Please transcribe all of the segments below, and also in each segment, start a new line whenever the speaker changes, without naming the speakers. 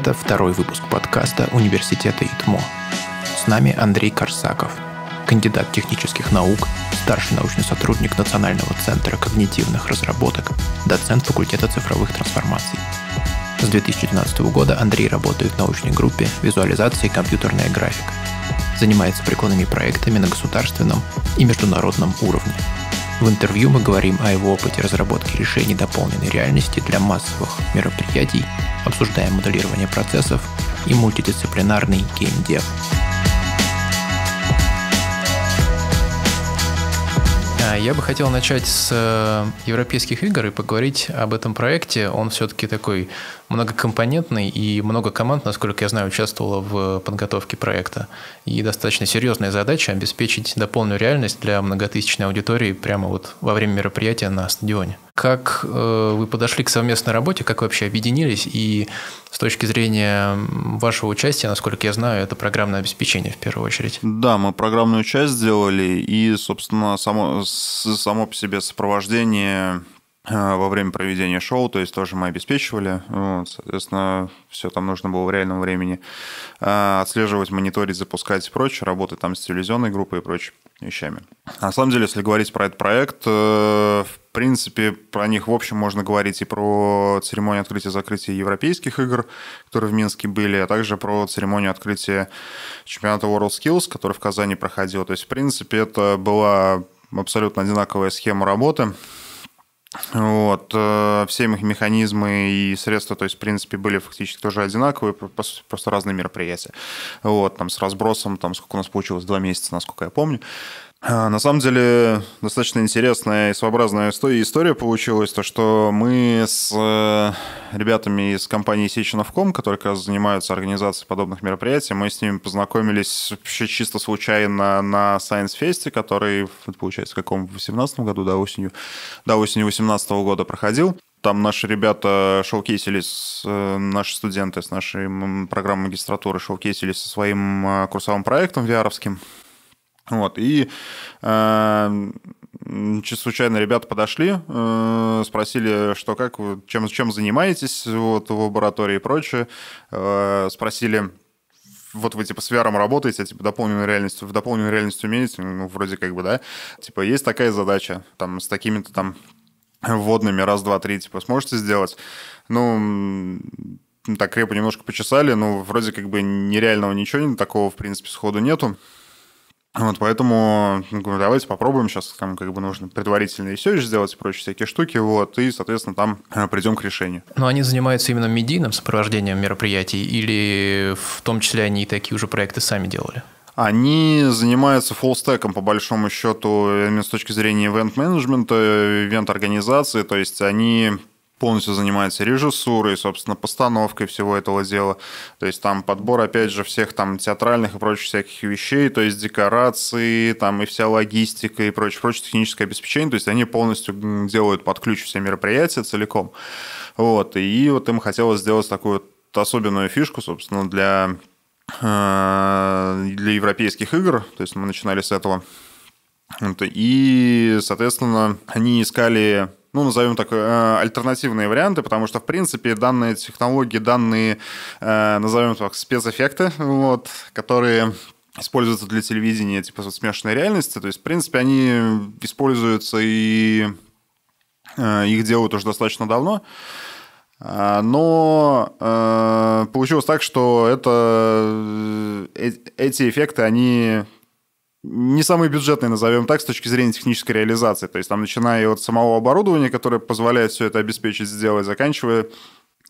Это второй выпуск подкаста Университета ИТМО. С нами Андрей Корсаков, кандидат технических наук, старший научный сотрудник Национального центра когнитивных разработок, доцент факультета цифровых трансформаций. С 2012 года Андрей работает в научной группе визуализации и компьютерная графика. Занимается прикладными проектами на государственном и международном уровне – в интервью мы говорим о его опыте разработки решений дополненной реальности для массовых мероприятий, обсуждаем моделирование процессов и мультидисциплинарный геймдев. А, я бы хотел начать с э, европейских игр и поговорить об этом проекте. Он все-таки такой многокомпонентный, и много команд, насколько я знаю, участвовало в подготовке проекта. И достаточно серьезная задача обеспечить дополненную реальность для многотысячной аудитории прямо вот во время мероприятия на стадионе. Как э, вы подошли к совместной работе, как вообще объединились, и с точки зрения вашего участия, насколько я знаю, это программное обеспечение в первую очередь. Да, мы программную часть
сделали, и, собственно, само, само по себе сопровождение Э, во время проведения шоу, то есть тоже мы обеспечивали, вот, соответственно, все там нужно было в реальном времени э, отслеживать, мониторить, запускать и прочее, работать там с телевизионной группой и прочими вещами. На самом деле, если говорить про этот проект, э, в принципе, про них, в общем, можно говорить и про церемонию открытия закрытия европейских игр, которые в Минске были, а также про церемонию открытия чемпионата WorldSkills, который в Казани проходил. То есть, в принципе, это была абсолютно одинаковая схема работы. Вот, э, все механизмы и средства, то есть, в принципе, были фактически тоже одинаковые, просто разные мероприятия. Вот, там, с разбросом, там, сколько у нас получилось, два месяца, насколько я помню. А, на самом деле, достаточно интересная и своеобразная история получилась, то что мы с э, ребятами из компании Сеченовком, которые как раз занимаются организацией подобных мероприятий, мы с ними познакомились вообще чисто случайно на Science Fest, который, получается, в каком, в 18 году, да, осенью, да, осенью 18 года проходил. Там наши ребята шоукейсились, э, наши студенты с нашей программы магистратуры шоукейсились со своим э, курсовым проектом vr -овским. Вот, и э, случайно ребята подошли, э, спросили, что как, чем, чем занимаетесь вот, в лаборатории и прочее. Э, спросили, вот вы типа с VR работаете, типа дополненную реальность, в дополненную реальность умеете, ну, вроде как бы, да. Типа есть такая задача, там, с такими-то там вводными, раз, два, три, типа, сможете сделать? Ну, так крепо немножко почесали, но ну, вроде как бы нереального ничего такого, в принципе, сходу нету. Вот, поэтому ну, давайте попробуем сейчас, там, как бы нужно предварительный research сделать прочие всякие штуки, вот, и, соответственно, там э, придем к решению.
Но они занимаются именно медийным сопровождением мероприятий или в том числе они и такие уже проекты сами делали?
они занимаются фуллстеком, по большому счету, именно с точки зрения ивент-менеджмента, э, ивент-организации, то есть они полностью занимается режиссурой, собственно, постановкой всего этого дела. То есть там подбор, опять же, всех там театральных и прочих всяких вещей, то есть декорации, там и вся логистика и прочее, прочее техническое обеспечение. То есть они полностью делают под ключ все мероприятия целиком. Вот. И вот им хотелось сделать такую вот особенную фишку, собственно, для, э, для европейских игр. То есть мы начинали с этого. И, соответственно, они искали ну, назовем так, э, альтернативные варианты, потому что, в принципе, данные технологии, данные, э, назовем так, спецэффекты, вот, которые используются для телевидения, типа вот, смешанной реальности, то есть, в принципе, они используются и э, их делают уже достаточно давно. А, но э, получилось так, что это, э, эти эффекты, они не самый бюджетный, назовем так, с точки зрения технической реализации. То есть там начиная от самого оборудования, которое позволяет все это обеспечить, сделать, заканчивая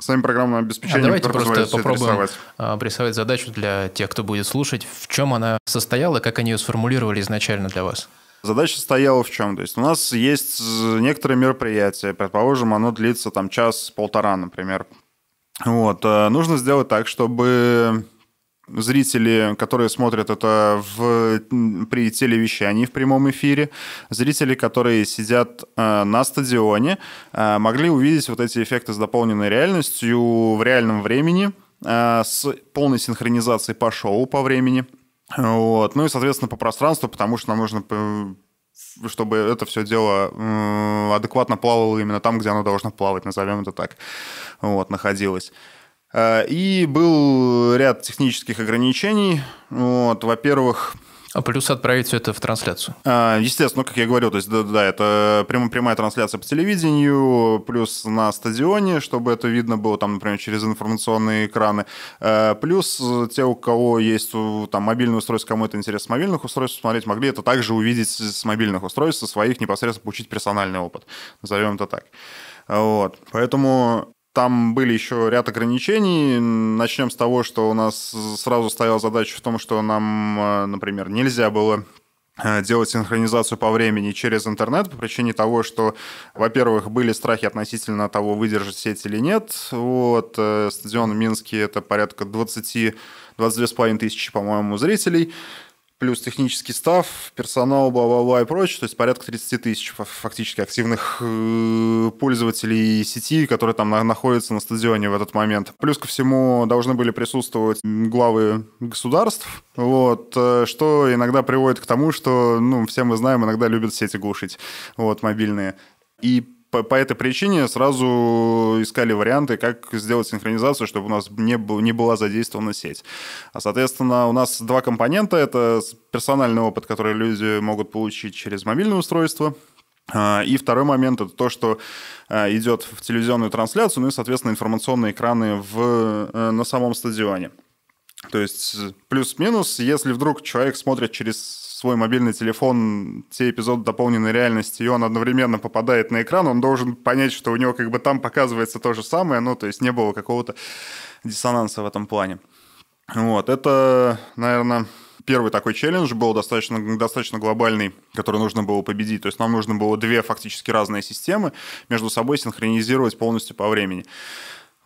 сами программным обеспечением, а давайте просто попробуем
обрисовать а, задачу для тех, кто будет слушать. В чем она состояла, как они ее сформулировали изначально для вас?
Задача стояла в чем? То есть у нас есть некоторые мероприятия, предположим, оно длится там час-полтора, например. Вот. Э, нужно сделать так, чтобы зрители, которые смотрят это в, при телевещании в прямом эфире, зрители, которые сидят э, на стадионе, э, могли увидеть вот эти эффекты с дополненной реальностью в реальном времени, э, с полной синхронизацией по шоу по времени. Вот. Ну и, соответственно, по пространству, потому что нам нужно э, чтобы это все дело адекватно плавало именно там, где оно должно плавать, назовем это так, вот, находилось. Э, и был ряд технических ограничений. Вот, во-первых,
а плюс отправить все это в трансляцию.
Э, естественно, как я говорю, то есть да, да, это прям, прямая трансляция по телевидению, плюс на стадионе, чтобы это видно было там, например, через информационные экраны, э, плюс те, у кого есть там мобильное устройство, кому это интересно с мобильных устройств смотреть, могли это также увидеть с мобильных устройств, со своих непосредственно получить персональный опыт, назовем это так. Вот. Поэтому там были еще ряд ограничений. Начнем с того, что у нас сразу стояла задача в том, что нам, э, например, нельзя было э, делать синхронизацию по времени через интернет по причине того, что, во-первых, были страхи относительно того, выдержит сеть или нет. Вот, э, стадион в Минске — это порядка 20 22,5 тысячи, по-моему, зрителей плюс технический став, персонал, бла-бла-бла и прочее, то есть порядка 30 тысяч фактически активных э, пользователей сети, которые там находятся на стадионе в этот момент. Плюс ко всему должны были присутствовать главы государств, вот, э, что иногда приводит к тому, что, ну, все мы знаем, иногда любят сети глушить, вот, мобильные. И по, по этой причине сразу искали варианты, как сделать синхронизацию, чтобы у нас не, был, не была задействована сеть. А, соответственно, у нас два компонента. Это персональный опыт, который люди могут получить через мобильное устройство, а, и второй момент – это то, что а, идет в телевизионную трансляцию, ну и, соответственно, информационные экраны в, э, на самом стадионе. То есть плюс-минус, если вдруг человек смотрит через свой мобильный телефон те эпизоды дополненной реальности, и он одновременно попадает на экран, он должен понять, что у него как бы там показывается то же самое, ну, то есть не было какого-то диссонанса в этом плане. Вот, это, наверное, первый такой челлендж был достаточно, достаточно глобальный, который нужно было победить. То есть нам нужно было две фактически разные системы между собой синхронизировать полностью по времени.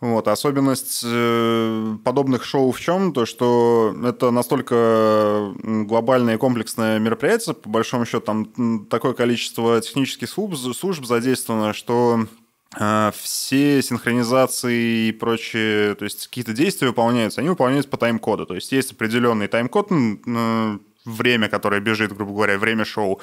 Вот. Особенность э, подобных шоу в чем? То, что это настолько глобальное и комплексное мероприятие, по большому счету, там такое количество технических служб, задействовано, что э, все синхронизации и прочие, то есть какие-то действия выполняются, они выполняются по тайм-коду. То есть есть определенный тайм-код, э, время, которое бежит, грубо говоря, время шоу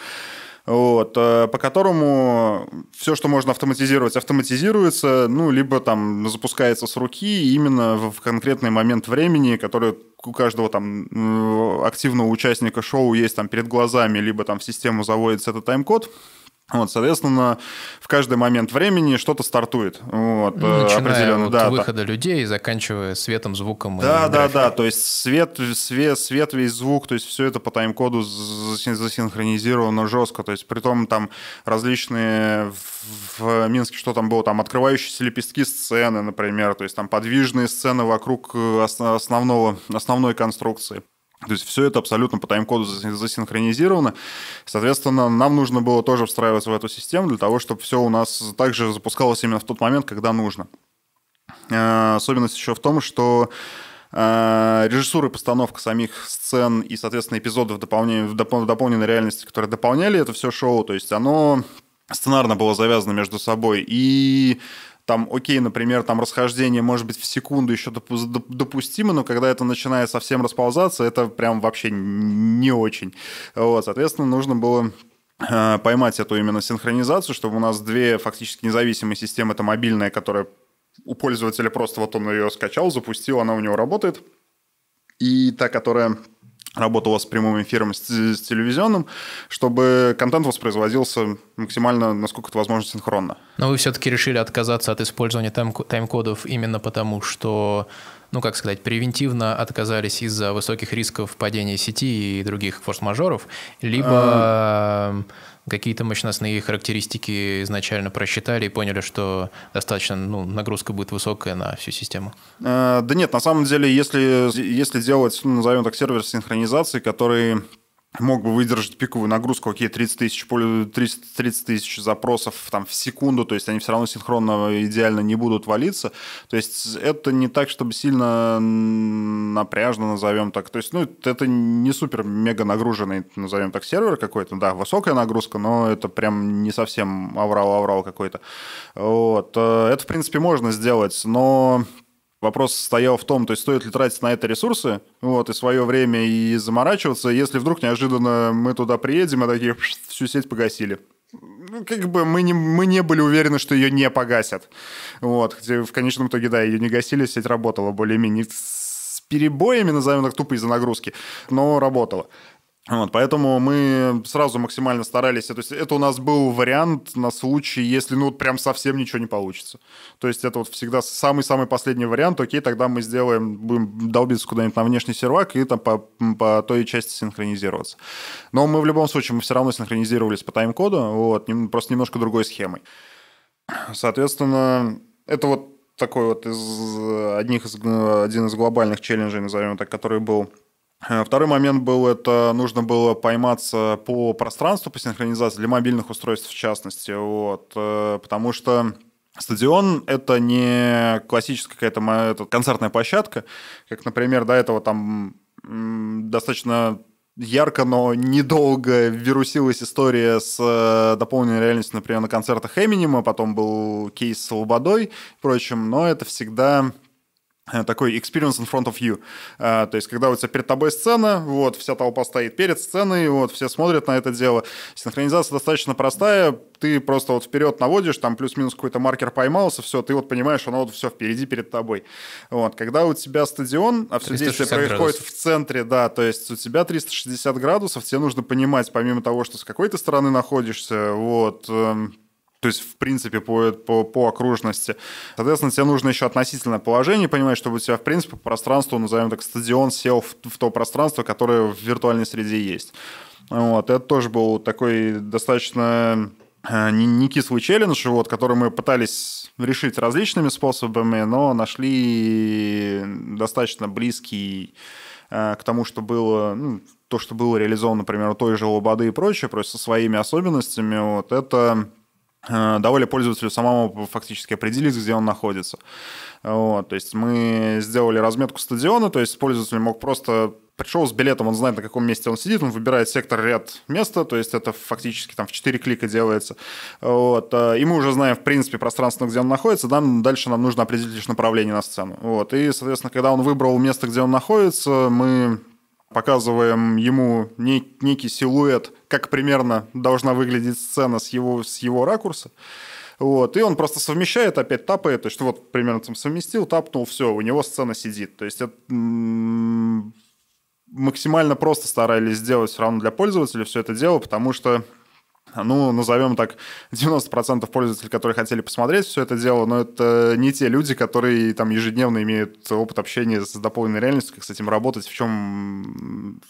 вот, э, по которому все, что можно автоматизировать, автоматизируется, ну, либо там запускается с руки именно в конкретный момент времени, который у каждого там активного участника шоу есть там перед глазами, либо там в систему заводится этот тайм-код. Вот, соответственно, в каждый момент времени что-то стартует. Вот, э, Начиная определенно, от да, выхода
людей и заканчивая светом, звуком. Да, и да, да.
То есть свет, свет, свет, весь звук, то есть все это по тайм-коду засинхронизировано жестко. То есть при том там различные в Минске, что там было, там открывающиеся лепестки сцены, например, то есть там подвижные сцены вокруг э, основного, основной конструкции. То есть все это абсолютно по тайм-коду засинхронизировано. Соответственно, нам нужно было тоже встраиваться в эту систему для того, чтобы все у нас также запускалось именно в тот момент, когда нужно. Э, особенность еще в том, что э, режиссура и постановка самих сцен и, соответственно, эпизодов в дополненной реальности, которые дополняли это все шоу, то есть оно сценарно было завязано между собой. И там, окей, например, там расхождение может быть в секунду еще допустимо, но когда это начинает совсем расползаться, это прям вообще не очень. Вот, соответственно, нужно было э, поймать эту именно синхронизацию, чтобы у нас две фактически независимые системы, это мобильная, которая у пользователя просто вот он ее скачал, запустил, она у него работает, и та, которая работала с прямым эфиром, с, с телевизионным, чтобы контент воспроизводился максимально, насколько это возможно, синхронно.
Но вы все-таки решили отказаться от использования тайм-кодов именно потому, что, ну, как сказать, превентивно отказались из-за высоких рисков падения сети и других форс-мажоров, либо... А эм, какие-то мощностные характеристики изначально просчитали и поняли, что достаточно ну, нагрузка будет высокая на всю систему?
Э, да нет, на самом деле, если, если делать, ну, назовем так, сервер синхронизации, который мог бы выдержать пиковую нагрузку, окей, 30 тысяч, 30, 30 тысяч запросов там, в секунду, то есть они все равно синхронно идеально не будут валиться. То есть это не так, чтобы сильно напряжно, назовем так. То есть, ну, это не супер-мега нагруженный, назовем так, сервер какой-то. Да, высокая нагрузка, но это прям не совсем аврал-аврал какой-то. Вот. Э, это, в принципе, можно сделать, но Вопрос стоял в том, то есть стоит ли тратить на это ресурсы, вот, и свое время, и заморачиваться, если вдруг неожиданно мы туда приедем, и а такие всю сеть погасили. Ну, как бы мы не, мы не были уверены, что ее не погасят. Вот, хотя в конечном итоге, да, ее не гасили, сеть работала более-менее с перебоями, назовем так, тупо из-за нагрузки, но работала. Вот, поэтому мы сразу максимально старались. То есть это у нас был вариант на случай, если ну вот прям совсем ничего не получится. То есть это вот всегда самый-самый последний вариант. Окей, тогда мы сделаем, будем долбиться куда-нибудь на внешний сервак и там по, по той части синхронизироваться. Но мы в любом случае, мы все равно синхронизировались по тайм-коду, вот, просто немножко другой схемой. Соответственно, это вот такой вот из одних из, один из глобальных челленджей, назовем так, который был Э, второй момент был, это нужно было пойматься по пространству, по синхронизации, для мобильных устройств в частности, вот, э, потому что Стадион — это не классическая какая-то это концертная площадка, как, например, до этого там достаточно ярко, но недолго вирусилась история с э, дополненной реальностью, например, на концертах Эминема, потом был кейс с Лободой впрочем, но это всегда Э, такой experience in front of you. Э, то есть, когда у тебя перед тобой сцена, вот, вся толпа стоит перед сценой, вот, все смотрят на это дело. Синхронизация достаточно простая, ты просто вот вперед наводишь, там плюс-минус какой-то маркер поймался, все, ты вот понимаешь, оно вот все впереди перед тобой. Вот, когда у тебя стадион, а все действие происходит градусов. в центре, да, то есть у тебя 360 градусов, тебе нужно понимать, помимо того, что с какой то стороны находишься, вот, эм, то есть, в принципе, по, по, по окружности. Соответственно, тебе нужно еще относительное положение понимать, чтобы у тебя, в принципе, по пространству, назовем так, стадион сел в, в то пространство, которое в виртуальной среде есть. Вот, это тоже был такой достаточно э, не, не кислый челлендж, вот, который мы пытались решить различными способами, но нашли достаточно близкий э, к тому, что было, ну, то, что было реализовано, например, у той же Лободы и прочее, просто со своими особенностями, вот, это Э, довольно пользователю самому фактически определить, где он находится. Вот, то есть мы сделали разметку стадиона, то есть пользователь мог просто пришел с билетом, он знает, на каком месте он сидит, он выбирает сектор, ряд, места, то есть это фактически там в 4 клика делается. Вот. Э, и мы уже знаем, в принципе, пространственно, где он находится, нам, дальше нам нужно определить лишь направление на сцену. Вот. И, соответственно, когда он выбрал место, где он находится, мы показываем ему не, некий силуэт, как примерно должна выглядеть сцена с его, с его ракурса. Вот, и он просто совмещает, опять тапает, то есть вот примерно там совместил, тапнул, все, у него сцена сидит. То есть это максимально просто старались сделать все равно для пользователя все это дело, потому что ну, назовем так, 90% пользователей, которые хотели посмотреть все это дело, но это не те люди, которые там ежедневно имеют опыт общения с дополненной реальностью, как с этим работать, в чем,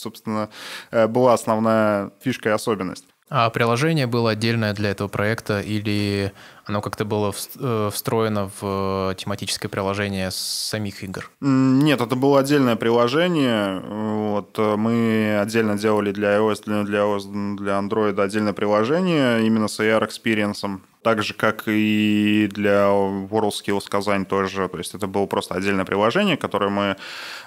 собственно, э, была основная фишка и особенность.
А приложение было отдельное для этого проекта или оно как-то было э, встроено в э, тематическое приложение самих игр?
Нет, это было отдельное приложение. Вот, э, мы отдельно делали для iOS, для, iOS, для Android отдельное приложение именно с AR-экспириенсом. Так же, как и для WorldSkills Казань тоже. То есть это было просто отдельное приложение, которое мы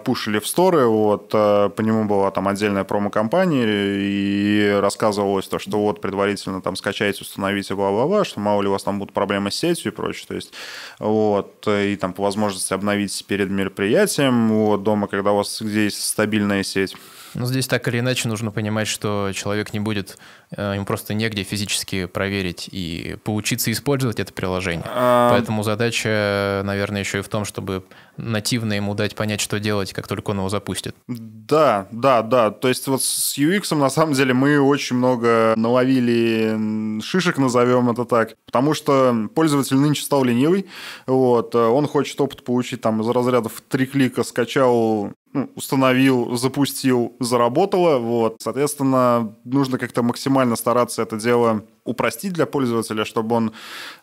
пушили в сторы. Вот, э, по нему была там отдельная промо-компания, и рассказывалось то, что вот предварительно там скачайте, установите, бла-бла-бла, что мало ли у вас там будут проблемы с сетью и прочее. То есть вот, э, и там по возможности обновить перед мероприятием вот, дома, когда у вас здесь стабильная сеть.
Ну, здесь так или иначе нужно понимать, что человек не будет, э, им просто негде физически проверить и поучиться использовать это приложение. А... Поэтому задача, наверное, еще и в том, чтобы нативно ему дать понять, что делать, как только он его запустит.
Да, да, да. То есть вот с UX на самом деле мы очень много наловили шишек, назовем это так, потому что пользователь нынче стал ленивый, вот, э, он хочет опыт получить там из разрядов три клика, скачал ну, установил, запустил, заработало. Вот. Соответственно, нужно как-то максимально стараться это дело упростить для пользователя, чтобы он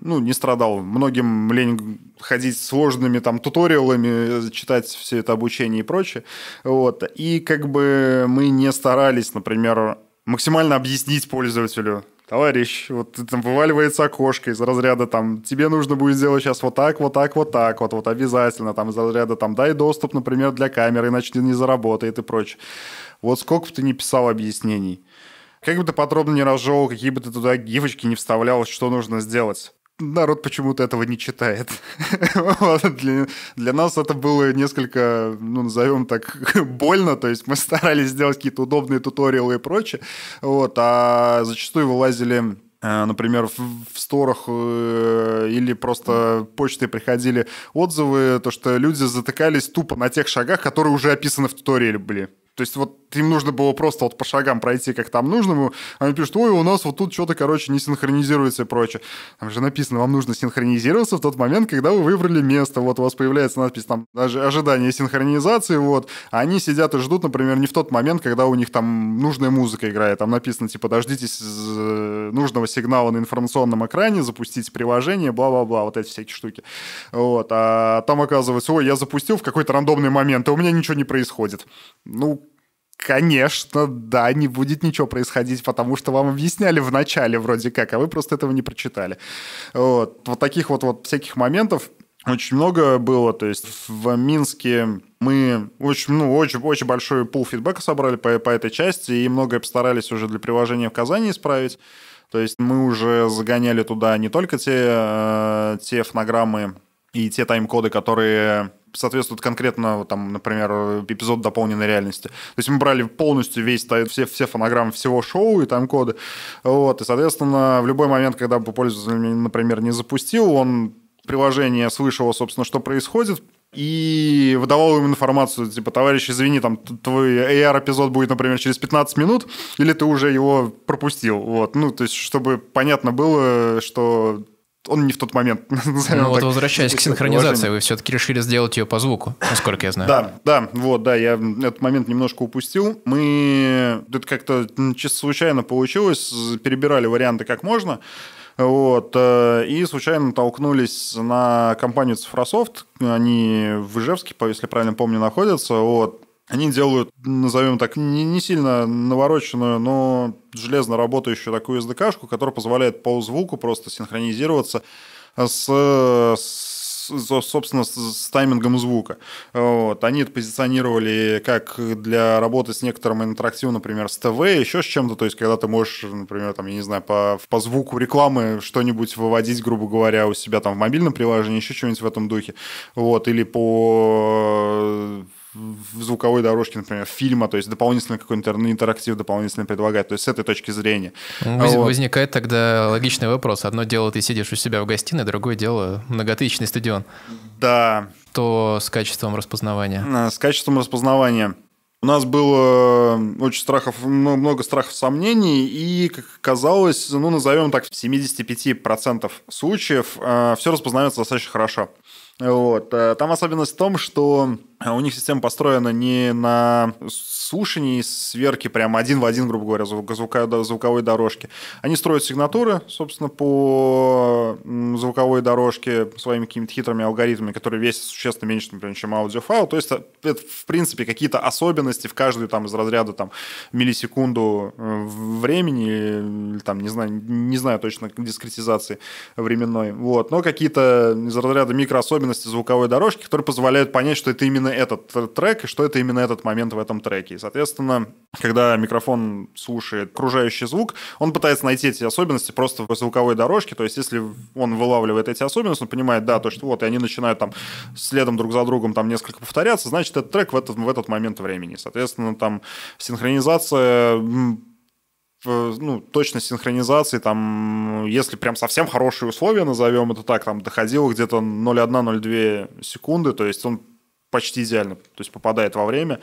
ну, не страдал. Многим лень ходить сложными там туториалами, читать все это обучение и прочее. Вот. И как бы мы не старались, например, максимально объяснить пользователю, товарищ, вот там вываливается окошко из разряда там, тебе нужно будет сделать сейчас вот так, вот так, вот так, вот, вот обязательно, там из разряда там, дай доступ, например, для камеры, иначе не заработает и прочее. Вот сколько бы ты не писал объяснений, как бы ты подробно не разжевал, какие бы ты туда гифочки не вставлял, что нужно сделать народ почему-то этого не читает. для, для нас это было несколько, ну, назовем так, больно, то есть мы старались сделать какие-то удобные туториалы и прочее, вот, а зачастую вылазили э, например, в сторах э, или просто почтой приходили отзывы, то, что люди затыкались тупо на тех шагах, которые уже описаны в туториале были. То есть вот им нужно было просто вот по шагам пройти, как там нужно. А они пишут, ой, у нас вот тут что-то, короче, не синхронизируется и прочее. Там же написано, вам нужно синхронизироваться в тот момент, когда вы выбрали место. Вот у вас появляется надпись там даже ожидание синхронизации, вот. А они сидят и ждут, например, не в тот момент, когда у них там нужная музыка играет. Там написано, типа, дождитесь э, нужного сигнала на информационном экране, запустите приложение, бла-бла-бла, вот эти всякие штуки. Вот. А там оказывается, ой, я запустил в какой-то рандомный момент, и у меня ничего не происходит. Ну, Конечно, да, не будет ничего происходить, потому что вам объясняли в начале вроде как, а вы просто этого не прочитали. Вот, вот таких вот, вот всяких моментов очень много было. То есть в Минске мы очень, ну, очень, очень большой пул фидбэка собрали по, по этой части и многое постарались уже для приложения в Казани исправить. То есть мы уже загоняли туда не только те, э, те фонограммы и те тайм-коды, которые соответствует конкретно, там, например, эпизод дополненной реальности. То есть мы брали полностью весь, все, все фонограммы всего шоу и тайм-коды. Вот, и, соответственно, в любой момент, когда бы пользователь, например, не запустил, он приложение слышало, собственно, что происходит, и выдавал им информацию, типа, товарищ, извини, там, твой AR-эпизод будет, например, через 15 минут, или ты уже его пропустил, вот, ну, то есть, чтобы понятно было, что он не в тот момент. Ну, вот так, возвращаясь к синхронизации, положение.
вы все-таки решили сделать ее по звуку, насколько я знаю. Да,
да, вот, да, я этот момент немножко упустил. Мы, это как-то чисто случайно получилось, перебирали варианты как можно. Вот, э, и случайно толкнулись на компанию Цифрософт. Они в Ижевске, если правильно помню, находятся. Вот, они делают, назовем так, не, не сильно навороченную, но железно работающую такую SDK-шку, которая позволяет по звуку просто синхронизироваться с, с собственно, с, с таймингом звука. Вот. Они это позиционировали как для работы с некоторым интерактивом, например, с ТВ, еще с чем-то, то есть когда ты можешь, например, там, я не знаю, по, по звуку рекламы что-нибудь выводить, грубо говоря, у себя там в мобильном приложении, еще что-нибудь в этом духе. Вот. Или по в звуковой дорожке, например, фильма, то есть дополнительно какой-нибудь интерактив дополнительно предлагать, то есть с этой точки зрения.
Воз, вот. Возникает тогда логичный вопрос. Одно дело, ты сидишь у себя в гостиной, другое дело многотысячный стадион. Да. То с качеством распознавания. С качеством распознавания.
У нас было э, очень страхов, много страхов,
сомнений,
и, как оказалось, ну, назовем так, в 75% случаев э, все распознается достаточно хорошо. Вот. Э, там особенность в том, что а у них система построена не на слушании сверки прям один в один, грубо говоря, звуковой дорожки. Они строят сигнатуры, собственно, по звуковой дорожке своими какими-то хитрыми алгоритмами, которые весят существенно меньше, например, чем аудиофайл. То есть э, это, в принципе, какие-то особенности в каждую там из разряда там миллисекунду э, времени, или, там, не знаю, не знаю точно дискретизации временной, вот, но какие-то из разряда микроособенности звуковой дорожки, которые позволяют понять, что это именно этот трек, и что это именно этот момент в этом треке. И, соответственно, когда микрофон слушает окружающий звук, он пытается найти эти особенности просто в звуковой дорожке. То есть, если он вылавливает эти особенности, он понимает, да, то, что вот, и они начинают там следом друг за другом там несколько повторяться, значит, этот трек в этот, в этот момент времени. Соответственно, там синхронизация ну, точность синхронизации, там, если прям совсем хорошие условия, назовем это так, там доходило где-то 0,1-0,2 секунды, то есть он почти идеально, то есть попадает во время.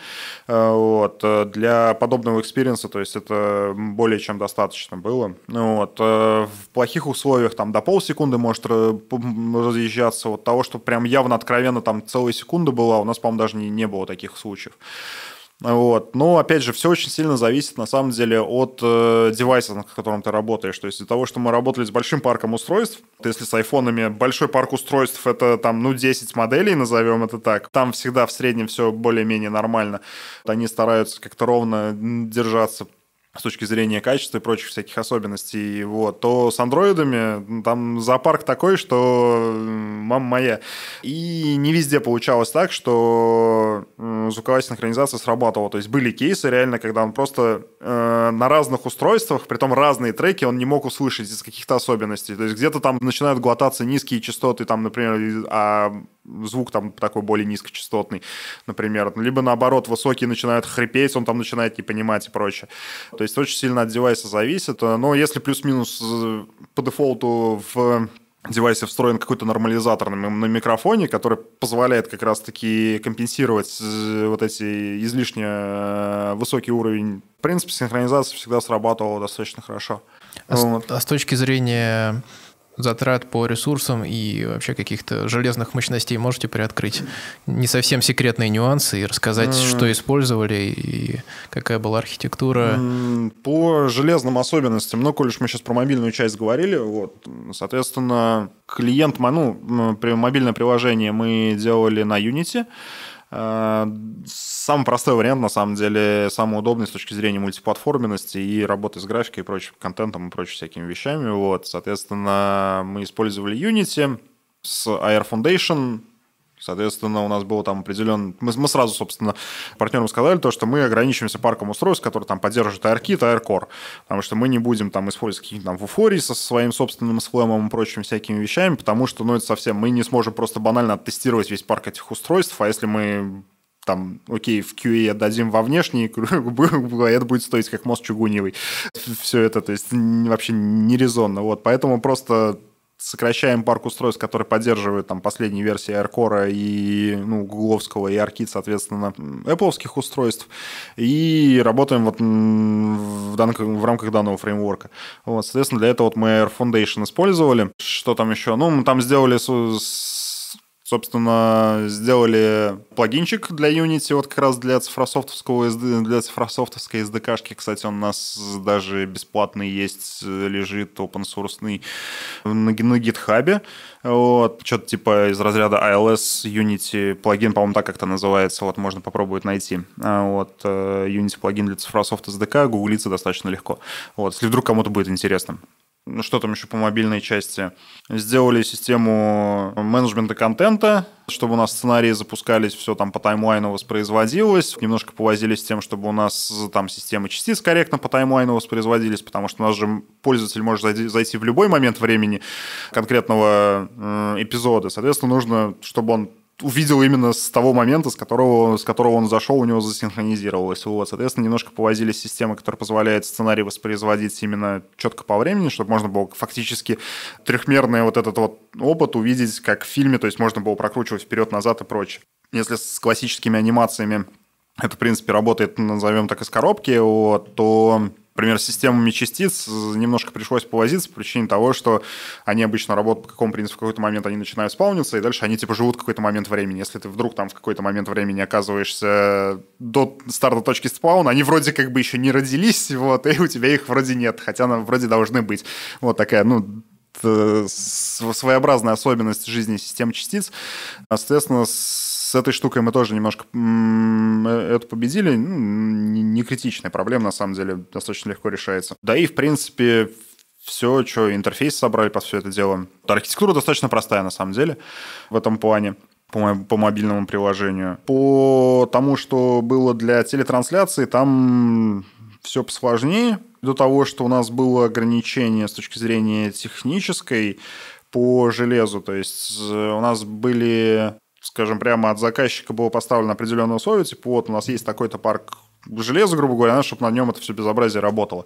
Э, вот. Э, для подобного экспириенса, то есть это более чем достаточно было. Ну вот. Э, в плохих условиях там до полсекунды может разъезжаться. Вот того, что прям явно откровенно там целая секунда была, у нас, по-моему, даже не, не было таких случаев. Вот. Но, опять же, все очень сильно зависит, на самом деле, от э, девайса, на котором ты работаешь. То есть из-за того, что мы работали с большим парком устройств, то если с айфонами большой парк устройств — это там, ну, 10 моделей, назовем это так, там всегда в среднем все более-менее нормально. Они стараются как-то ровно держаться с точки зрения качества и прочих всяких особенностей, вот, то с андроидами там зоопарк такой, что мама моя. И не везде получалось так, что звуковая синхронизация срабатывала. То есть были кейсы реально, когда он просто э, на разных устройствах, при притом разные треки, он не мог услышать из каких-то особенностей. То есть где-то там начинают глотаться низкие частоты, там, например, а звук там такой более низкочастотный, например. Либо наоборот, высокие начинают хрипеть, он там начинает не понимать и прочее. То есть очень сильно от девайса зависит. Э, но если плюс-минус э, по дефолту в девайсе встроен какой-то нормализатор на микрофоне, который позволяет как раз-таки компенсировать э, вот эти излишне высокий уровень. В принципе, синхронизация всегда срабатывала достаточно хорошо.
А, вот. а с точки зрения затрат по ресурсам и вообще каких-то железных мощностей можете приоткрыть не совсем секретные нюансы и рассказать, что использовали и какая была архитектура?
По железным особенностям, ну, коль уж мы сейчас про мобильную часть говорили, вот, соответственно, клиент, ну, мобильное приложение мы делали на Unity, Э, самый простой вариант, на самом деле, самый удобный с точки зрения мультиплатформенности и работы с графикой и прочим контентом и прочими всякими вещами. Вот, соответственно, мы использовали Unity с Air Foundation, Соответственно, у нас было там определен... Мы, мы сразу, собственно, партнерам сказали то, что мы ограничимся парком устройств, которые там поддерживают AirKit, AirCore, потому что мы не будем там использовать какие-то там фуфории со своим собственным слоемом и прочими всякими вещами, потому что, ну, это совсем... Мы не сможем просто банально оттестировать весь парк этих устройств, а если мы там, окей, в QA отдадим во внешний, это будет стоить как мост чугуневый. Все это, то есть вообще нерезонно. Вот, поэтому просто сокращаем парк устройств, которые поддерживают там последние версии AirCore и ну, гугловского, и ARKit, соответственно, apple устройств, и работаем вот в, дан... в рамках данного фреймворка. Вот, соответственно, для этого вот мы Air Foundation использовали. Что там еще? Ну, мы там сделали с собственно, сделали плагинчик для Unity, вот как раз для цифрософтовского, для цифрософтовской SDK-шки. Кстати, он у нас даже бесплатный есть, лежит open source на, на GitHub. Вот, что-то типа из разряда ILS Unity плагин, по-моему, так как-то называется, вот можно попробовать найти. А вот, э, Unity плагин для цифрософт SDK, гуглиться достаточно легко. Вот, если вдруг кому-то будет интересно. Ну что там еще по мобильной части. Сделали систему менеджмента контента, чтобы у нас сценарии запускались, все там по таймлайну воспроизводилось. Немножко повозились с тем, чтобы у нас там системы частиц корректно по таймлайну воспроизводились, потому что у нас же пользователь может зайти в любой момент времени конкретного эпизода. Соответственно, нужно, чтобы он увидел именно с того момента, с которого, с которого он зашел, у него засинхронизировалось. Вот, соответственно, немножко повозили системы, которая позволяет сценарий воспроизводить именно четко по времени, чтобы можно было фактически трехмерный вот этот вот опыт увидеть как в фильме, то есть можно было прокручивать вперед-назад и прочее. Если с классическими анимациями это, в принципе, работает, назовем так, из коробки, вот, то Например, с системами частиц э, немножко пришлось повозиться по причине того, что они обычно работают по какому принципу, в какой-то момент они начинают спауниться, и дальше они типа живут какой-то момент времени. Если ты вдруг там в какой-то момент времени оказываешься э, до старта точки спауна, они вроде как бы еще не родились, вот, и у тебя их вроде нет, хотя вроде должны быть. Вот такая, ну, э, своеобразная особенность жизни систем частиц. Соответственно, с с этой штукой мы тоже немножко э, это победили. Ну, не критичная проблема, на самом деле, достаточно легко решается. Да и, в принципе, все, что интерфейс собрали под все это дело. Архитектура достаточно простая, на самом деле, в этом плане по, по мобильному приложению. По тому, что было для телетрансляции, там все посложнее. До того, что у нас было ограничение с точки зрения технической по железу. То есть э, у нас были скажем, прямо от заказчика было поставлено определенное условие, типа вот у нас есть такой-то парк железа, грубо говоря, чтобы на нем это все безобразие работало.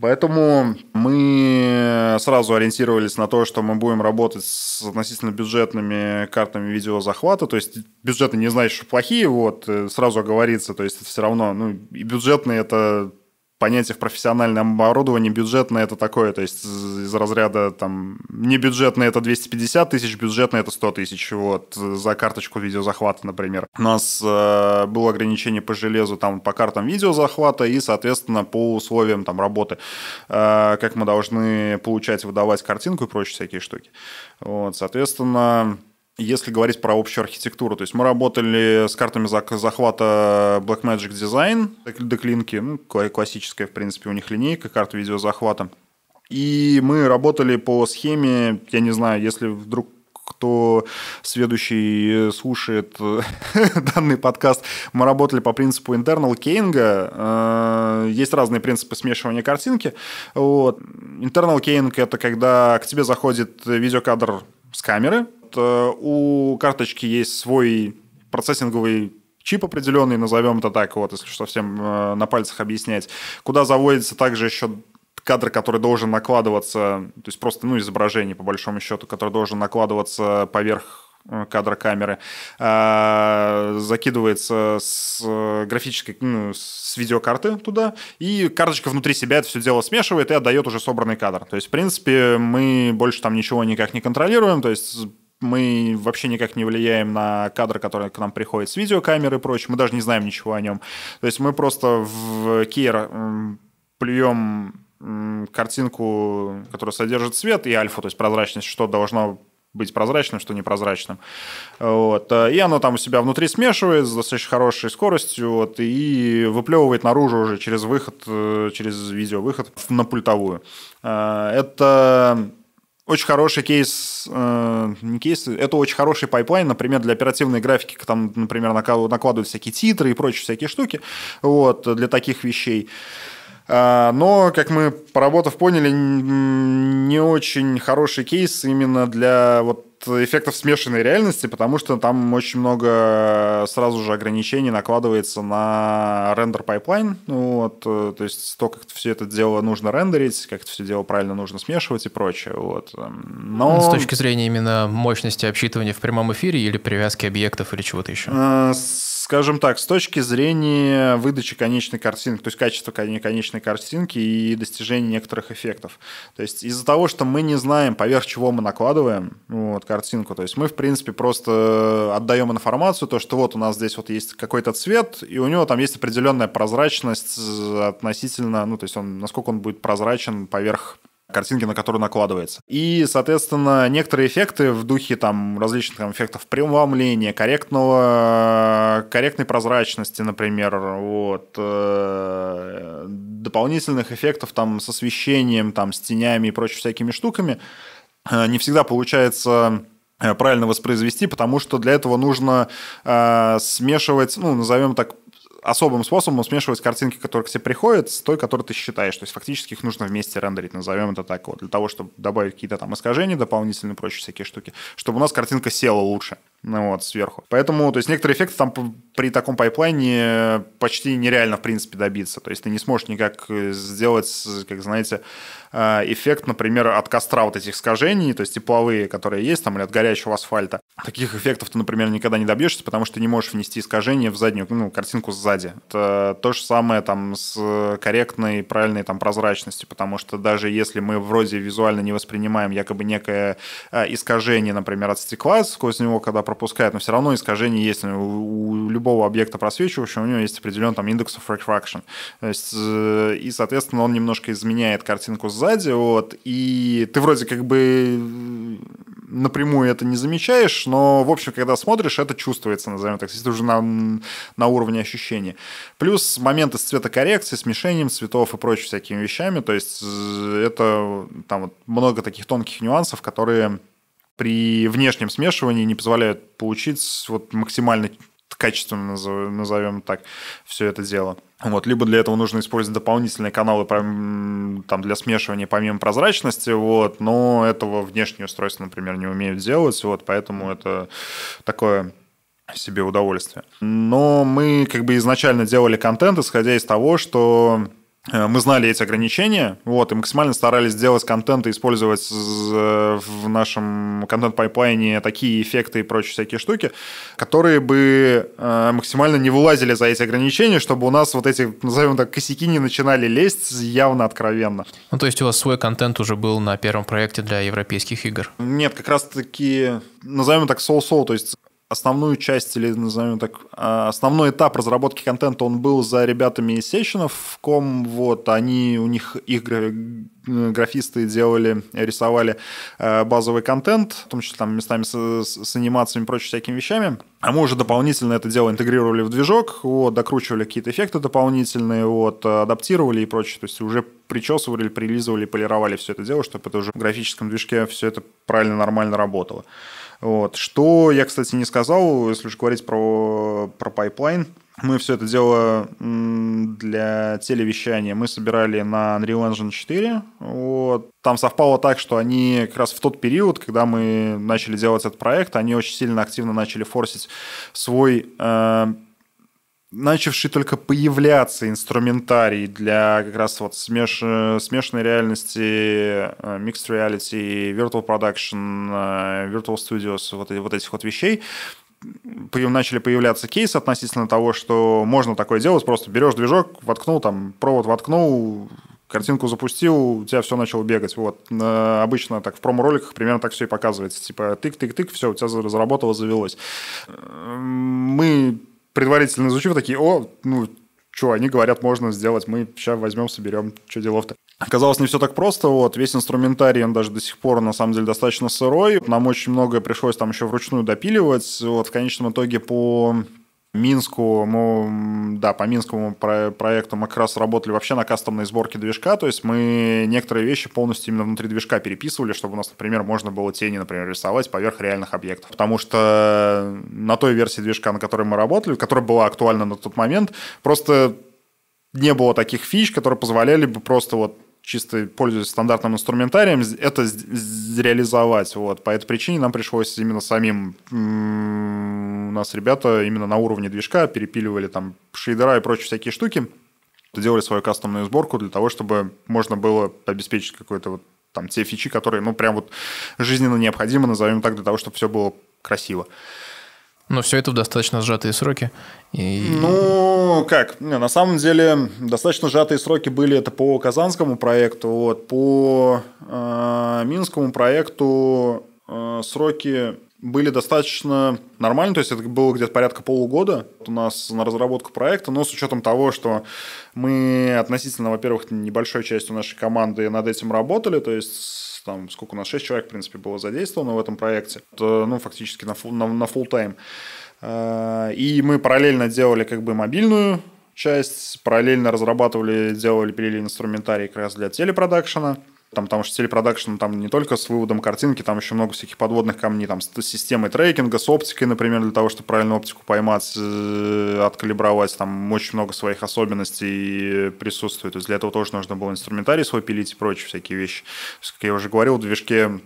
Поэтому мы сразу ориентировались на то, что мы будем работать с относительно бюджетными картами видеозахвата. То есть бюджеты не значит, что плохие, вот, э, сразу оговориться. То есть это все равно, ну, и бюджетные это понятие в профессиональном оборудовании бюджетное это такое, то есть из разряда там не бюджетное это 250 тысяч, бюджетное это 100 тысяч, вот, за карточку видеозахвата, например. У нас э, было ограничение по железу там по картам видеозахвата и, соответственно, по условиям там работы, э, как мы должны получать, выдавать картинку и прочие всякие штуки. Вот, соответственно, если говорить про общую архитектуру, то есть мы работали с картами захвата Blackmagic Design, деклинки, ну, классическая, в принципе, у них линейка карт видеозахвата. И мы работали по схеме, я не знаю, если вдруг кто следующий слушает данный подкаст, мы работали по принципу internal кейнга. Э, есть разные принципы смешивания картинки. Вот. Internal кейнг – это когда к тебе заходит видеокадр с камеры, Э, у карточки есть свой процессинговый чип определенный, назовем это так, вот, если что, всем э, на пальцах объяснять, куда заводится также еще кадр, который должен накладываться, то есть просто, ну, изображение, по большому счету, который должен накладываться поверх э, кадра камеры, закидывается с графической, ну, с видеокарты туда, и карточка внутри себя это все дело смешивает и отдает уже собранный кадр. То есть, в принципе, мы больше там ничего никак не контролируем, то есть мы вообще никак не влияем на кадр, который к нам приходит с видеокамеры и прочее, мы даже не знаем ничего о нем. То есть мы просто в Кейр плюем картинку, которая содержит свет и альфу, то есть прозрачность, что должно быть прозрачным, что непрозрачным. Вот. И оно там у себя внутри смешивает с достаточно хорошей скоростью вот, и выплевывает наружу уже через выход, э, через видеовыход на пультовую. Э, это очень хороший кейс, э, не кейс, это очень хороший пайплайн, например, для оперативной графики, там, например, накладывают всякие титры и прочие всякие штуки, вот, для таких вещей. А, но, как мы, поработав, поняли, не очень хороший кейс именно для вот эффектов смешанной реальности, потому что там очень много э, сразу же ограничений накладывается на рендер-пайплайн. Ну, вот, э, то есть то, как все это дело нужно рендерить, как это все дело правильно нужно смешивать и прочее. Вот. Э, но... С точки
зрения именно мощности обсчитывания в прямом эфире или привязки объектов или чего-то еще?
С скажем так, с точки зрения выдачи конечной картинки, то есть качества конечной картинки и достижения некоторых эффектов. То есть из-за того, что мы не знаем, поверх чего мы накладываем вот, картинку, то есть мы, в принципе, просто отдаем информацию, то, что вот у нас здесь вот есть какой-то цвет, и у него там есть определенная прозрачность относительно, ну, то есть он, насколько он будет прозрачен поверх картинки, на которую накладывается. И, соответственно, некоторые эффекты в духе там различных там, эффектов преломления, корректного, корректной прозрачности, например, вот, э, дополнительных эффектов там с освещением, там, с тенями и прочими всякими штуками, э, не всегда получается э, правильно воспроизвести, потому что для этого нужно э, смешивать, ну, назовем так, особым способом смешивать картинки, которые к тебе приходят, с той, которую ты считаешь. То есть фактически их нужно вместе рендерить, назовем это так, вот, для того, чтобы добавить какие-то там искажения дополнительные, прочие всякие штуки, чтобы у нас картинка села лучше. Ну вот, сверху. Поэтому, то есть, некоторые эффекты там при таком пайплайне почти нереально, в принципе, добиться. То есть, ты не сможешь никак э, сделать, как знаете, э, эффект, например, от костра вот этих искажений, то есть, тепловые, которые есть там, или от горячего асфальта. Таких эффектов ты, например, никогда не добьешься, потому что ты не можешь внести искажение в заднюю, ну, картинку сзади. Это то же самое там с корректной, правильной там прозрачностью, потому что даже если мы вроде визуально не воспринимаем якобы некое а, искажение, например, от стекла, сквозь него, когда пропускают, но все равно искажение есть. У, у любого объекта просвечивающего у него есть определенный там индекс of refraction. То есть, э, и, соответственно, он немножко изменяет картинку сзади, вот, и ты вроде как бы напрямую это не замечаешь, но, в общем, когда смотришь, это чувствуется, назовем так, это уже на, на уровне ощущения Плюс моменты с цветокоррекцией, с цветов и прочими всякими вещами, то есть э, это там вот много таких тонких нюансов, которые при внешнем смешивании не позволяют получить вот максимально качественно, назовем так, все это дело. Вот, либо для этого нужно использовать дополнительные каналы там, для смешивания помимо прозрачности, вот, но этого внешние устройства, например, не умеют делать, вот, поэтому это такое себе удовольствие. Но мы как бы изначально делали контент, исходя из того, что Э, мы знали эти ограничения, вот, и максимально старались сделать контент и использовать э, в нашем контент-пайплайне такие эффекты и прочие всякие штуки, которые бы э, максимально не вылазили за эти ограничения, чтобы у нас вот эти, назовем так, косяки не начинали лезть явно откровенно.
Ну, то есть у вас свой контент уже был на первом проекте для европейских игр?
Нет, как раз-таки, назовем так, соу-соу, то есть основную часть, или назовем так, а, основной этап разработки контента, он был за ребятами из Сеченов, в ком вот они, у них их графисты делали, рисовали а, базовый контент, в том числе там местами с, с анимациями и прочими всякими вещами. А мы уже дополнительно это дело интегрировали в движок, вот, докручивали какие-то эффекты дополнительные, вот, а, адаптировали и прочее. То есть уже причесывали, прилизывали, полировали все это дело, чтобы это уже в графическом движке все это правильно, нормально работало. Вот. Что я, кстати, не сказал, если уж говорить про, про пайплайн, мы все это дело для телевещания мы собирали на Unreal Engine 4. Вот. Там совпало так, что они как раз в тот период, когда мы начали делать этот проект, они очень сильно активно начали форсить свой э, начавший только появляться инструментарий для как раз вот смеш... смешанной реальности, э, mixed reality, virtual production, э, virtual studios, вот, вот этих вот вещей, начали появляться кейсы относительно того, что можно такое делать, просто берешь движок, воткнул там, провод воткнул, картинку запустил, у тебя все начало бегать. Вот. Э, обычно так в промо-роликах примерно так все и показывается. Типа тык-тык-тык, все, у тебя заработало, завелось. Мы предварительно изучив, такие, о, ну, что, они говорят, можно сделать, мы сейчас возьмем, соберем, что делов-то. Оказалось, не все так просто. Вот, весь инструментарий, он даже до сих пор, на самом деле, достаточно сырой. Нам очень многое пришлось там еще вручную допиливать. Вот, в конечном итоге, по Минску, мы, да, по минскому про- проекту мы как раз работали вообще на кастомной сборке движка, то есть мы некоторые вещи полностью именно внутри движка переписывали, чтобы у нас, например, можно было тени, например, рисовать поверх реальных объектов. Потому что на той версии движка, на которой мы работали, которая была актуальна на тот момент, просто не было таких фич, которые позволяли бы просто вот чисто пользуясь стандартным инструментарием, это реализовать. Вот. По этой причине нам пришлось именно самим... У нас ребята именно на уровне движка перепиливали там шейдера и прочие всякие штуки. Делали свою кастомную сборку для того, чтобы можно было обеспечить какой-то вот там те фичи, которые, ну, прям вот жизненно необходимы, назовем так, для того, чтобы все было
красиво. Но все это в достаточно сжатые сроки. И... Ну,
как, не, на самом деле, достаточно сжатые сроки были это по казанскому проекту, вот, по э, минскому проекту э, сроки были достаточно нормально, то есть это было где-то порядка полугода у нас на разработку проекта, но с учетом того, что мы относительно, во-первых, небольшой частью нашей команды над этим работали, то есть там, сколько у нас, 6 человек, в принципе, было задействовано в этом проекте, то, ну, фактически на, на, full time. Э, и мы параллельно делали как бы мобильную часть, параллельно разрабатывали, делали, пилили инструментарий как раз для телепродакшена – там, потому что телепродакшн ну, там не только с выводом картинки, там еще много всяких подводных камней, там с системой трекинга, с оптикой, например, для того, чтобы правильно оптику поймать, э, откалибровать, там очень много своих особенностей присутствует. То есть для этого тоже нужно было инструментарий свой пилить и прочие всякие вещи. Есть, как я уже говорил, в движке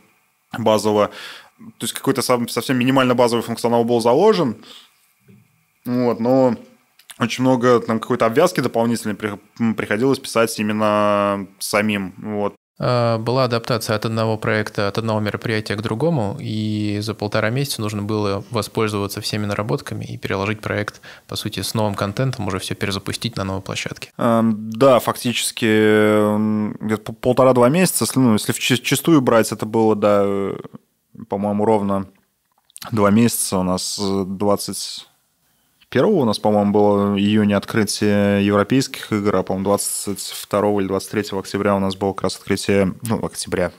базово, то есть какой-то совсем минимально базовый функционал был заложен, вот, но очень много там какой-то обвязки дополнительной приходилось писать именно самим. Вот.
Э, была адаптация от одного проекта, от одного мероприятия к другому, и за полтора месяца нужно было воспользоваться всеми наработками и переложить проект, по сути, с новым контентом, уже все перезапустить на новой площадке.
Эм, да, фактически эм, полтора-два месяца, ну, если в чистую брать, это было, да, э, по-моему, ровно два месяца у нас 20 э, 21 у нас, по-моему, было июня открытие европейских игр, а, по-моему, 22 или 23 октября у нас было как раз открытие, ну, октября,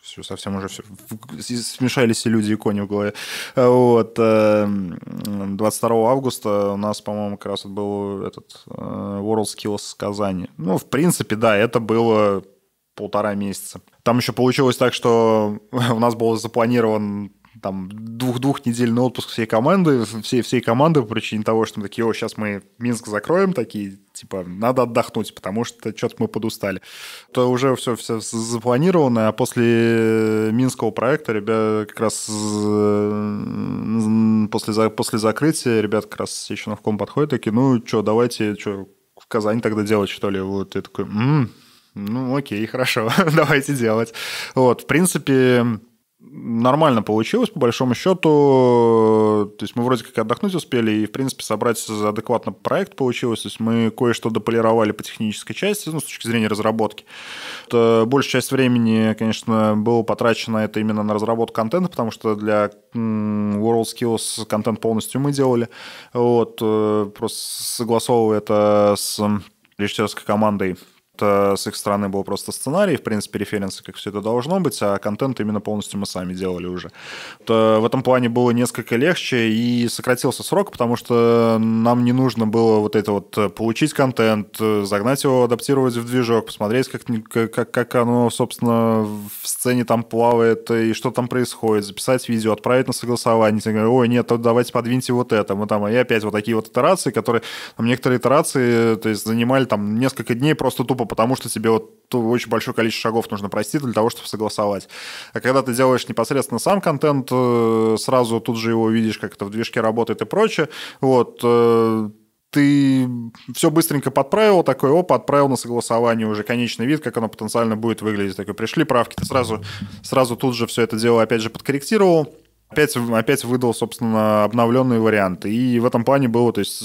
все, совсем уже все, смешались и люди, и кони в голове. А, вот, 22 эм, августа у нас, по-моему, как раз был этот э, World Skills Казани. Ну, в принципе, да, это было полтора месяца. Там еще получилось так, что у нас был запланирован там двух двух недельный отпуск всей команды, всей, всей команды по причине того, что мы такие, о, сейчас мы Минск закроем, такие, типа, надо отдохнуть, потому что что-то мы подустали. То уже все, все запланировано, а после Минского проекта, ребят, как раз после, после закрытия, ребят как раз еще на вком подходят, такие, ну, что, давайте, что, в Казани тогда делать, что ли? Вот, я такой, м-м, ну, окей, хорошо, давайте делать. Вот, в принципе, нормально получилось, по большому счету. То есть мы вроде как отдохнуть успели, и, в принципе, собрать адекватно проект получилось. То есть мы кое-что дополировали по технической части, ну, с точки зрения разработки. То большая часть времени, конечно, было потрачено это именно на разработку контента, потому что для World Skills контент полностью мы делали. Вот, э, просто согласовывая это с режиссерской командой Э, с их стороны был просто сценарий, в принципе, референсы, как все это должно быть, а контент именно полностью мы сами делали уже. То в этом плане было несколько легче и сократился срок, потому что нам не нужно было вот это вот э, получить контент, э, загнать его, адаптировать в движок, посмотреть, как, как, как оно, собственно, в сцене там плавает и что там происходит, записать видео, отправить на согласование, ой, нет, давайте подвиньте вот это, мы там, и опять вот такие вот итерации, которые, там, некоторые итерации, то есть, занимали там несколько дней просто тупо тупо потому, что тебе вот очень большое количество шагов нужно пройти для того, чтобы согласовать. А когда ты делаешь непосредственно сам контент, э, сразу тут же его видишь, как это в движке работает и прочее, вот, э, ты все быстренько подправил, такой, оп, отправил на согласование уже конечный вид, как оно потенциально будет выглядеть. Такой, пришли правки, ты сразу, сразу тут же все это дело опять же подкорректировал, опять, опять выдал, собственно, обновленные варианты. И в этом плане было, то есть,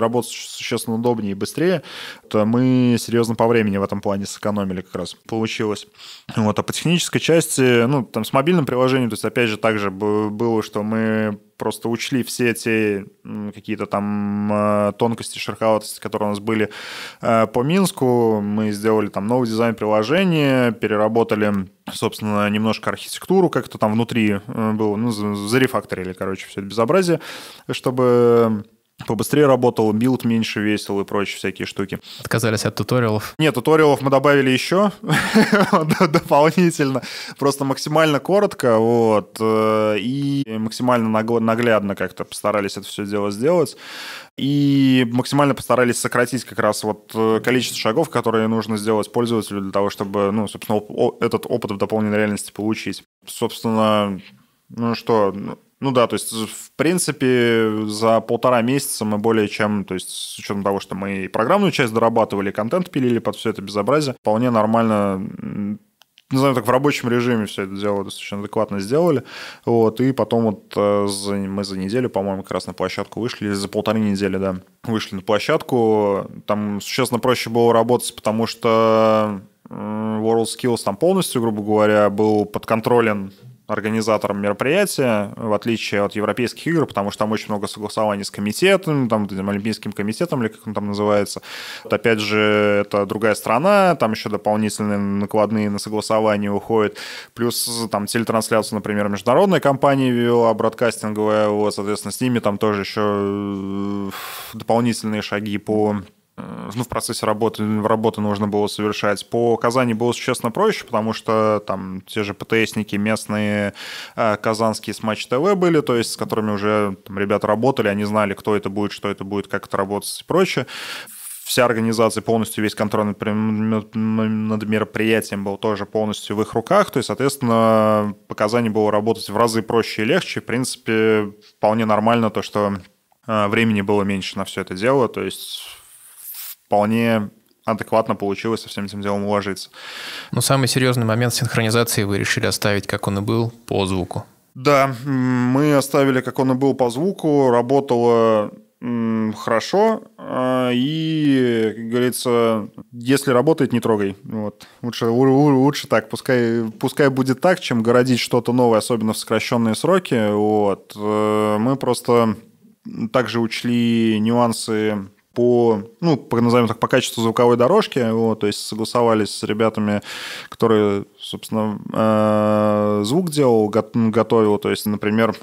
работать существенно удобнее и быстрее. То мы серьезно по времени в этом плане сэкономили как раз. Получилось. Вот, а по технической части, ну, там, с мобильным приложением, то есть, опять же, также было, что мы просто учли все эти какие-то там э, тонкости, шероховатости, которые у нас были э, по Минску. Мы сделали там новый дизайн приложения, переработали собственно, немножко архитектуру как-то там внутри э, было, ну, зарефакторили, короче, все это безобразие, чтобы побыстрее работал, билд меньше весил и прочие всякие штуки.
Отказались от туториалов? Нет,
туториалов мы добавили еще дополнительно, просто максимально коротко, вот, э, и максимально наглядно как-то постарались это все дело сделать, и максимально постарались сократить как раз вот э, количество шагов, которые нужно сделать пользователю для того, чтобы, ну, собственно, этот опыт в дополненной реальности получить. Собственно, ну что, ну, ну да, то есть, в принципе, за полтора месяца мы более чем, то есть, с учетом того, что мы и программную часть дорабатывали, и контент пилили под все это безобразие, вполне нормально не ну, знаю, так в рабочем режиме все это дело достаточно адекватно сделали. Вот, и потом вот э, за, мы за неделю, по-моему, как раз на площадку вышли, или за полторы недели, да, вышли на площадку. Там существенно проще было работать, потому что World Skills там полностью, грубо говоря, был подконтролен организатором мероприятия, в отличие от европейских игр, потому что там очень много согласований с комитетом, там, там Олимпийским комитетом, или как он там называется. Вот, опять же, это другая страна, там еще дополнительные накладные на согласование уходят. Плюс там телетрансляцию, например, международная компания вела, бродкастинговая, вот, соответственно, с ними там тоже еще э, дополнительные шаги по Э, ну, в процессе работы, в работы нужно было совершать. По Казани было честно, проще, потому что там те же ПТСники местные э, казанские с Матч ТВ были, то есть с которыми уже там, ребята работали, они знали, кто это будет, что это будет, как это работать и прочее вся организация, полностью весь контроль над мероприятием был тоже полностью в их руках, то есть, соответственно, показаний было работать в разы проще и легче. В принципе, вполне нормально то, что э, времени было меньше на все это дело, то есть вполне адекватно получилось со всем этим делом уложиться.
Но самый серьезный момент синхронизации вы решили оставить, как он и был, по звуку.
Да, мы оставили, как он и был, по звуку. Работало хорошо. А, и, как говорится, если работает, не трогай. Вот. Лучше, лучше так. Пускай, пускай будет так, чем городить что-то новое, особенно в сокращенные сроки. Вот. Э, мы просто также учли нюансы по, ну, по, назовем так, по качеству звуковой дорожки, вот, то есть согласовались с ребятами, которые, собственно, э, звук делал, готовил, то есть, например,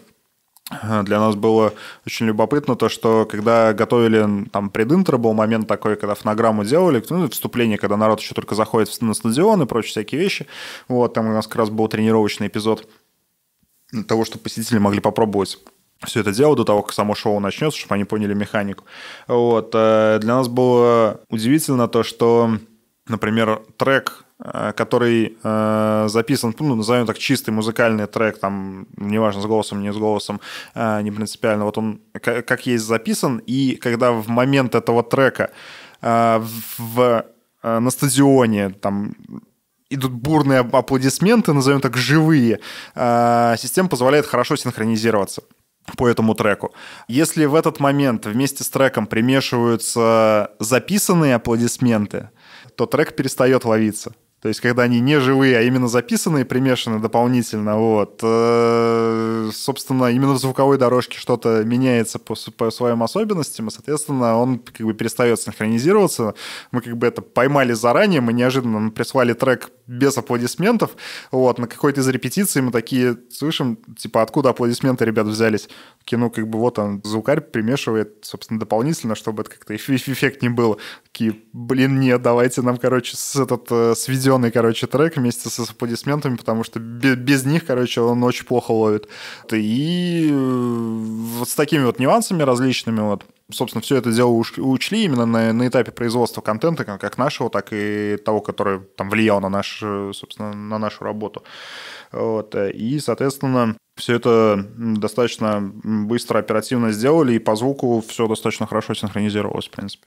для нас было очень любопытно то, что когда готовили там прединтро, был момент такой, когда фонограмму делали, ну, вступление, когда народ еще только заходит на стадион и прочие всякие вещи. Вот, там у нас как раз был тренировочный эпизод того, чтобы посетители могли попробовать все это делал до того, как само шоу начнется, чтобы они поняли механику. Вот. Э, для нас было удивительно то, что, например, трек э, который э, записан, ну, назовем так, чистый музыкальный трек, там, неважно, с голосом, не с голосом, не принципиально, вот он как, есть записан, и когда в момент этого трека в, на стадионе, там, идут бурные аплодисменты, назовем так, живые, система позволяет хорошо синхронизироваться по этому треку. Если в этот момент вместе с треком примешиваются записанные аплодисменты, то трек перестает ловиться. То есть, когда они не живые, а именно записанные, примешаны дополнительно, вот, э, собственно, именно в звуковой дорожке что-то меняется по, по своим особенностям, и, соответственно, он как бы перестает синхронизироваться. Мы как бы это поймали заранее, мы неожиданно прислали трек без аплодисментов, вот, на какой-то из репетиций мы такие слышим, типа, откуда аплодисменты ребят взялись? Кино «Ну, как бы вот он, звукарь примешивает, собственно, дополнительно, чтобы это как-то эффект не был. Такие, блин, нет, давайте нам, короче, с этот, э, с видео зеленый, короче, трек вместе с аплодисментами, потому что без них, короче, он очень плохо ловит. И э, вот с такими вот нюансами различными вот собственно, все это дело учли именно на, на этапе производства контента, как нашего, так и того, который там влиял на, наш, э, собственно, на нашу работу. Вот. И, соответственно, все это достаточно быстро, оперативно сделали, и по звуку все достаточно хорошо синхронизировалось, в принципе.